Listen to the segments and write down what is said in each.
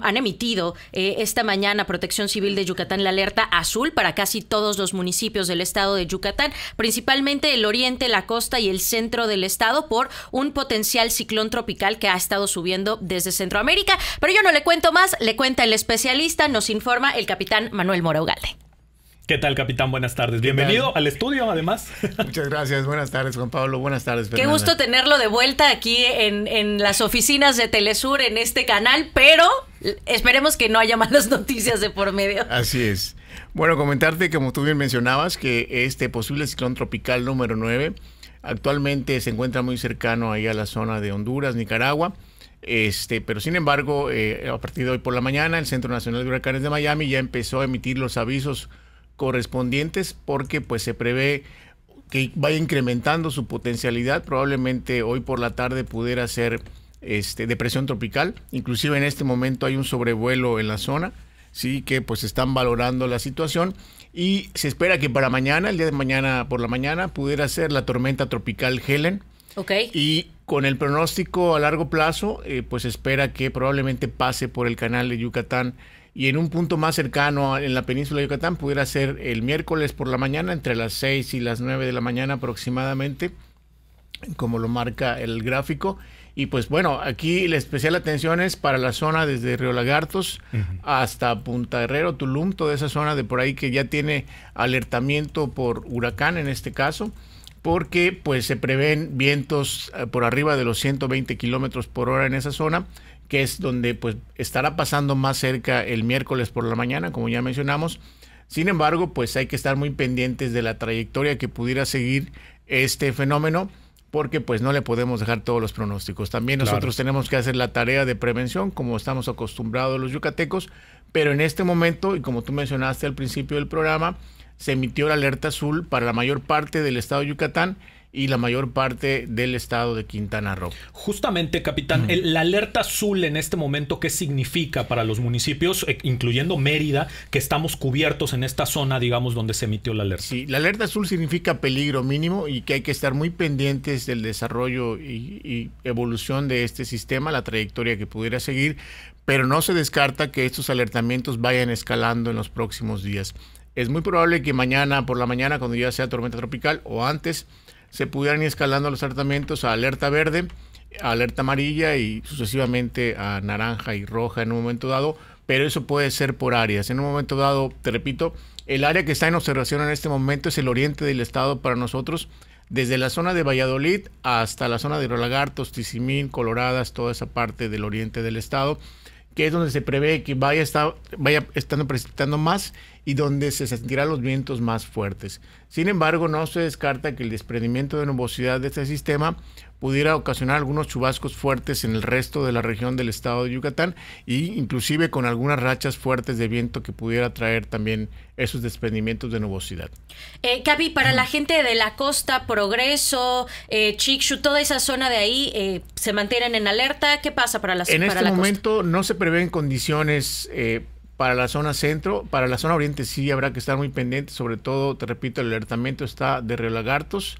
han emitido eh, esta mañana Protección Civil de Yucatán la alerta azul para casi todos los municipios del estado de Yucatán, principalmente el oriente, la costa y el centro del estado por un potencial ciclón tropical que ha estado subiendo desde Centroamérica. Pero yo no le cuento más, le cuenta el especialista, nos informa el capitán Manuel Mora ¿Qué tal, capitán? Buenas tardes. Bienvenido al estudio, además. Muchas gracias. Buenas tardes, Juan Pablo. Buenas tardes, Fernanda. Qué gusto tenerlo de vuelta aquí en las oficinas de Telesur, en este canal, pero Esperemos que no haya malas noticias de por medio. Así es. Bueno, comentarte, como tú bien mencionabas, que este posible ciclón tropical número 9 actualmente se encuentra muy cercano ahí a la zona de Honduras, Nicaragua. Este, pero sin embargo, eh, a partir de hoy por la mañana, el Centro Nacional de Huracanes de Miami ya empezó a emitir los avisos correspondientes porque pues se prevé que vaya incrementando su potencialidad. Probablemente hoy por la tarde pudiera ser este, depresión tropical. Inclusive en este momento hay un sobrevuelo en la zona, sí que pues están valorando la situación y se espera que para mañana, el día de mañana por la mañana, pudiera ser la tormenta tropical Helen. Okay. Y con el pronóstico a largo plazo, eh, pues espera que probablemente pase por el canal de Yucatán y en un punto más cercano en la península de Yucatán pudiera ser el miércoles por la mañana, entre las 6 y las 9 de la mañana aproximadamente, como lo marca el gráfico. Y pues bueno, aquí la especial atención es para la zona desde Río Lagartos hasta Punta Herrero, Tulum, toda esa zona de por ahí que ya tiene alertamiento por huracán en este caso, porque pues se prevén vientos eh, por arriba de los 120 kilómetros por hora en esa zona, que es donde pues estará pasando más cerca el miércoles por la mañana, como ya mencionamos. Sin embargo, pues hay que estar muy pendientes de la trayectoria que pudiera seguir este fenómeno porque pues no le podemos dejar todos los pronósticos. También nosotros tenemos que hacer la tarea de prevención, como estamos acostumbrados los yucatecos, pero en este momento, y como tú mencionaste al principio del programa, se emitió la alerta azul para la mayor parte del estado de Yucatán y la mayor parte del estado de Quintana Roo. Justamente, capitán, la alerta azul en este momento, ¿qué significa para los municipios, eh, incluyendo Mérida, que estamos cubiertos en esta zona, digamos, donde se emitió la alerta? Sí, la alerta azul significa peligro mínimo y que hay que estar muy pendientes del desarrollo y evolución de este sistema, la trayectoria que pudiera seguir, pero no se descarta que estos alertamientos vayan escalando en los próximos días. Es muy probable que mañana por la mañana, cuando ya sea tormenta tropical o antes, se pudieran ir escalando los tratamientos a alerta verde, alerta amarilla y sucesivamente a naranja y roja en un momento dado, pero eso puede ser por áreas. En un momento dado, te repito, el área que está en observación en este momento es el oriente del estado para nosotros, desde la zona de Valladolid hasta la zona de Rolagartos, Tizimín, Coloradas, toda esa parte del oriente del estado, que es donde se prevé que vaya, vaya estando precipitando más y donde se sentirán los vientos más fuertes. Sin embargo, no se descarta que el desprendimiento de nubosidad de este sistema pudiera ocasionar algunos chubascos fuertes en el resto de la región del estado de Yucatán e inclusive con algunas rachas fuertes de viento que pudiera traer también esos desprendimientos de nubosidad. Eh, Capi, para la gente de la costa, Progreso, eh, toda esa zona de ahí, eh, ¿se mantienen en alerta? ¿Qué pasa para este la En este momento no se prevén condiciones eh, para la zona centro, para la zona oriente sí habrá que estar muy pendiente, sobre todo, te repito, el alertamiento está de relagartos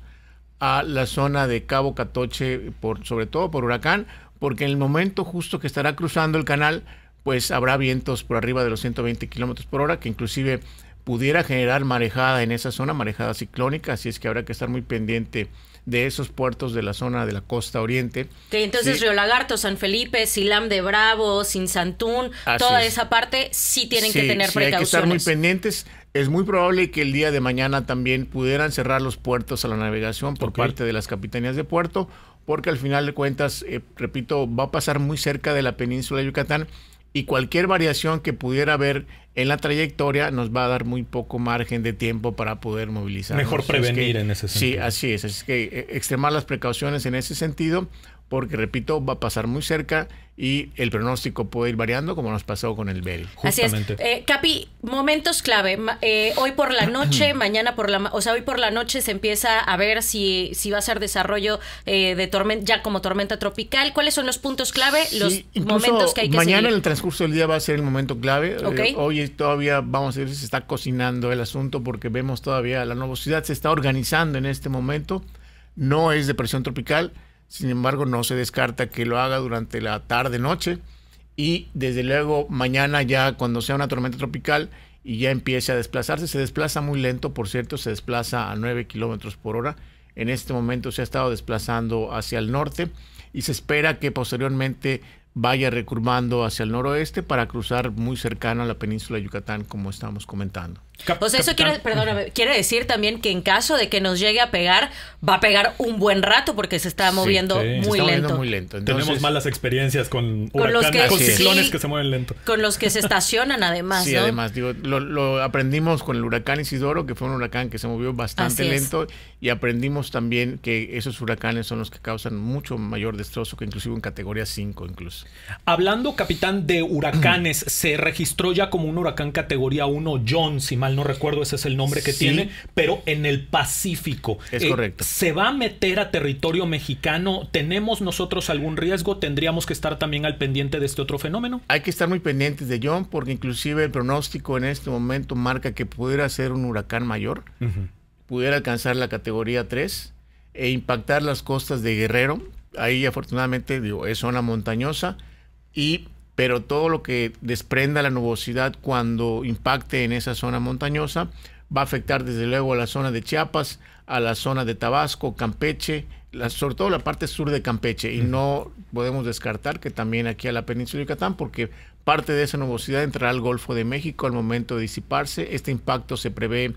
a la zona de Cabo Catoche, por, sobre todo por huracán, porque en el momento justo que estará cruzando el canal, pues habrá vientos por arriba de los 120 kilómetros por hora, que inclusive pudiera generar marejada en esa zona, marejada ciclónica, así es que habrá que estar muy pendiente de esos puertos de la zona de la costa oriente. entonces Río Lagarto, San Felipe, Silam de Bravo, Sinsantún, toda esa parte sí tienen que tener sí, Hay que estar muy pendientes. Es muy probable que el día de mañana también pudieran cerrar los puertos a la navegación por parte de las capitanías de puerto, porque al final de cuentas, eh, repito, va a pasar muy cerca de la península de Yucatán y cualquier variación que pudiera haber en la trayectoria nos va a dar muy poco margen de tiempo para poder movilizar. Mejor prevenir en ese sentido. Sí, así es. que eh, extremar las precauciones en ese sentido porque repito, va a pasar muy cerca y el pronóstico puede ir variando como nos pasó con el Bell. Así es. Eh, Capi, momentos clave. Eh, hoy por la noche, mañana por la... O sea, hoy por la noche se empieza a ver si, si va a ser desarrollo eh, de tormenta, ya como tormenta tropical. ¿Cuáles son los puntos clave, los momentos que hay que Mañana en el transcurso del día va a ser el momento clave. Okay. hoy todavía vamos a ver si se está cocinando el asunto porque vemos todavía la nubosidad se está organizando en este momento. No es depresión tropical sin embargo, no se descarta que lo haga durante la tarde-noche y desde luego mañana ya cuando sea una tormenta tropical y ya empiece a desplazarse, se desplaza muy lento, por cierto, se desplaza a 9 kilómetros por hora. En este momento se ha estado desplazando hacia el norte y se espera que posteriormente vaya recurvando hacia el noroeste para cruzar muy cercano a la península de Yucatán, como estamos comentando o sea, eso quiere, decir también que en caso de que nos llegue a pegar, va a pegar un buen rato porque se está moviendo, Muy, lento. Tenemos malas experiencias con, huracanes con ciclones que se mueven lento. Con los que se estacionan además. Sí, además, digo, lo, aprendimos con el huracán Isidoro, que fue un huracán que se movió bastante lento, y aprendimos también que esos huracanes son los que causan mucho mayor destrozo que inclusive en categoría 5 incluso. Hablando, capitán, de huracanes, se registró ya como un huracán categoría 1 John, si mal no recuerdo, ese es el nombre que tiene, pero en el Pacífico. Es eh, correcto. ¿Se va a meter a territorio mexicano? ¿Tenemos nosotros algún riesgo? ¿Tendríamos que estar también al pendiente de este otro fenómeno? Hay que estar muy pendientes de John, porque inclusive el pronóstico en este momento marca que pudiera ser un huracán mayor, pudiera alcanzar la categoría 3 e impactar las costas de Guerrero. Ahí afortunadamente digo, es zona montañosa y pero todo lo que desprenda la nubosidad cuando impacte en esa zona montañosa va a afectar desde luego a la zona de Chiapas, a la zona de Tabasco, Campeche, sobre todo la parte sur de Campeche. Y no podemos descartar que también aquí a la península de Yucatán, porque parte de esa nubosidad entrará al Golfo de México al momento de disiparse. Este impacto se prevé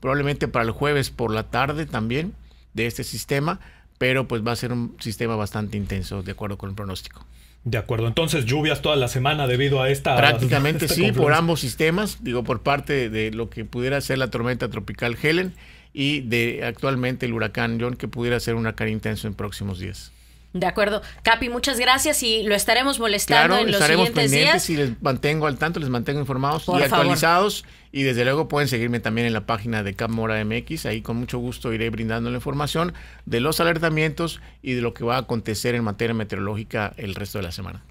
probablemente para el jueves por la tarde también de este sistema, pero pues va a ser un sistema bastante intenso de acuerdo con el pronóstico. De acuerdo, entonces lluvias toda la semana debido a esta... Prácticamente este sí, por ambos sistemas, digo, por parte de lo que pudiera ser la tormenta tropical Helen y de actualmente el huracán John que pudiera ser un huracán intenso en próximos días. De acuerdo. Capi, muchas gracias y lo estaremos molestando en los siguientes días. Y les mantengo al tanto, les mantengo informados y actualizados. Y desde luego pueden seguirme también en la página de Cap Mora MX. Ahí con mucho gusto iré brindando la información de los alertamientos y de lo que va a acontecer en materia meteorológica el resto de la semana.